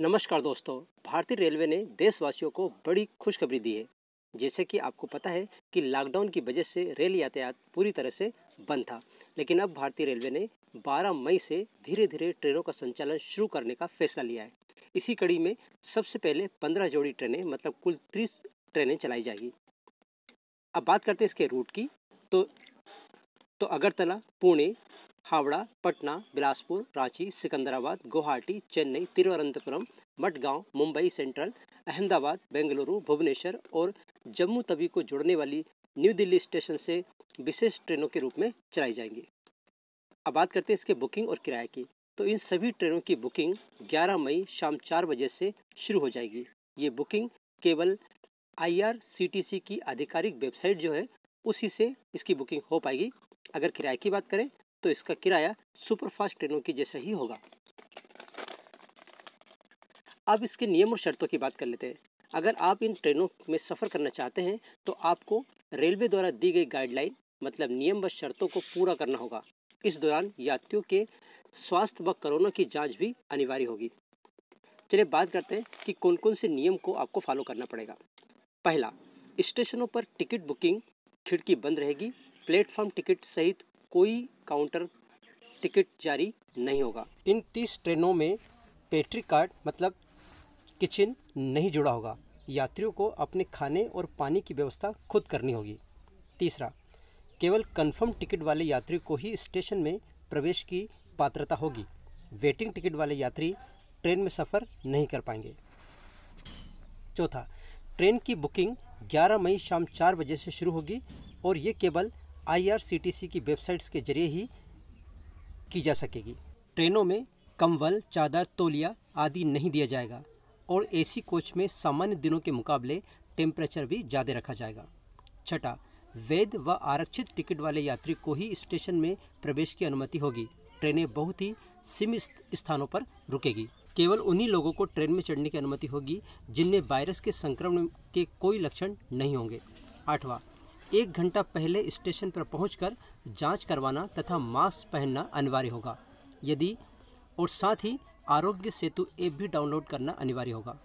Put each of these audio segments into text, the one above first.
नमस्कार दोस्तों भारतीय रेलवे ने देशवासियों को बड़ी खुशखबरी दी है जैसे कि आपको पता है कि लॉकडाउन की वजह से रेल यातायात पूरी तरह से बंद था लेकिन अब भारतीय रेलवे ने 12 मई से धीरे धीरे ट्रेनों का संचालन शुरू करने का फैसला लिया है इसी कड़ी में सबसे पहले पंद्रह जोड़ी ट्रेनें मतलब कुल तीस ट्रेनें चलाई जाएगी अब बात करते हैं इसके रूट की तो तो अगरतला पुणे हावड़ा पटना बिलासपुर रांची सिकंदराबाद गुवाहाटी चेन्नई तिरुवनंतपुरम मटगांव मुंबई सेंट्रल अहमदाबाद बेंगलुरु भुवनेश्वर और जम्मू तवी को जोड़ने वाली न्यू दिल्ली स्टेशन से विशेष ट्रेनों के रूप में चलाई जाएंगी अब बात करते हैं इसके बुकिंग और किराए की तो इन सभी ट्रेनों की बुकिंग 11 मई शाम चार बजे से शुरू हो जाएगी ये बुकिंग केवल आईआरसीटीसी की आधिकारिक वेबसाइट जो है उसी से इसकी बुकिंग हो पाएगी अगर किराए की बात करें तो इसका किराया सुपरफास्ट ट्रेनों की जैसा ही होगा अब इसके नियम और शर्तों की बात कर लेते हैं अगर आप इन ट्रेनों में सफ़र करना चाहते हैं तो आपको रेलवे द्वारा दी गई गाइडलाइन मतलब नियम व शर्तों को पूरा करना होगा इस दौरान यात्रियों के स्वास्थ्य व कोरोना की जांच भी अनिवार्य होगी चलिए बात करते हैं कि कौन कौन से नियम को आपको फॉलो करना पड़ेगा पहला स्टेशनों पर टिकट बुकिंग खिड़की बंद रहेगी प्लेटफॉर्म टिकट सहित कोई काउंटर टिकट जारी नहीं होगा इन तीस ट्रेनों में पेट्री कार्ड मतलब किचन नहीं जुड़ा होगा यात्रियों को अपने खाने और पानी की व्यवस्था खुद करनी होगी तीसरा केवल कंफर्म टिकट वाले यात्री को ही स्टेशन में प्रवेश की पात्रता होगी वेटिंग टिकट वाले यात्री ट्रेन में सफ़र नहीं कर पाएंगे चौथा ट्रेन की बुकिंग 11 मई शाम चार बजे से शुरू होगी और ये केवल आईआरसीटीसी की वेबसाइट्स के जरिए ही की जा सकेगी ट्रेनों में कंबल चादर तोलिया आदि नहीं दिया जाएगा और एसी कोच में सामान्य दिनों के मुकाबले टेम्परेचर भी ज़्यादा रखा जाएगा छठा वैध व आरक्षित टिकट वाले यात्री को ही स्टेशन में प्रवेश की अनुमति होगी ट्रेनें बहुत ही सीमित स्थानों पर रुकेगी केवल उन्हीं लोगों को ट्रेन में चढ़ने की अनुमति होगी जिनमें वायरस के संक्रमण के कोई लक्षण नहीं होंगे आठवां एक घंटा पहले स्टेशन पर पहुंचकर जांच करवाना तथा मास्क पहनना अनिवार्य होगा यदि और साथ ही आरोग्य सेतु ऐप भी डाउनलोड करना अनिवार्य होगा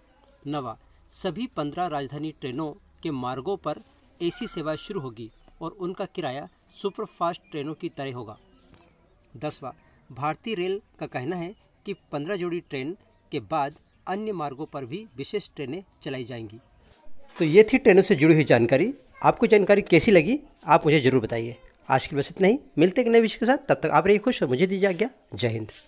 नवा सभी पंद्रह राजधानी ट्रेनों के मार्गों पर एसी सेवा शुरू होगी और उनका किराया सुपरफास्ट ट्रेनों की तरह होगा दसवा भारतीय रेल का कहना है कि पंद्रह जोड़ी ट्रेन के बाद अन्य मार्गों पर भी विशेष ट्रेनें चलाई जाएंगी तो ये थी ट्रेनों से जुड़ी हुई जानकारी आपको जानकारी कैसी लगी आप मुझे ज़रूर बताइए आज के बस इतना ही मिलते एक नए विषय के साथ तब तक आप रहिए खुश और मुझे दीजिए आज्ञा जय हिंद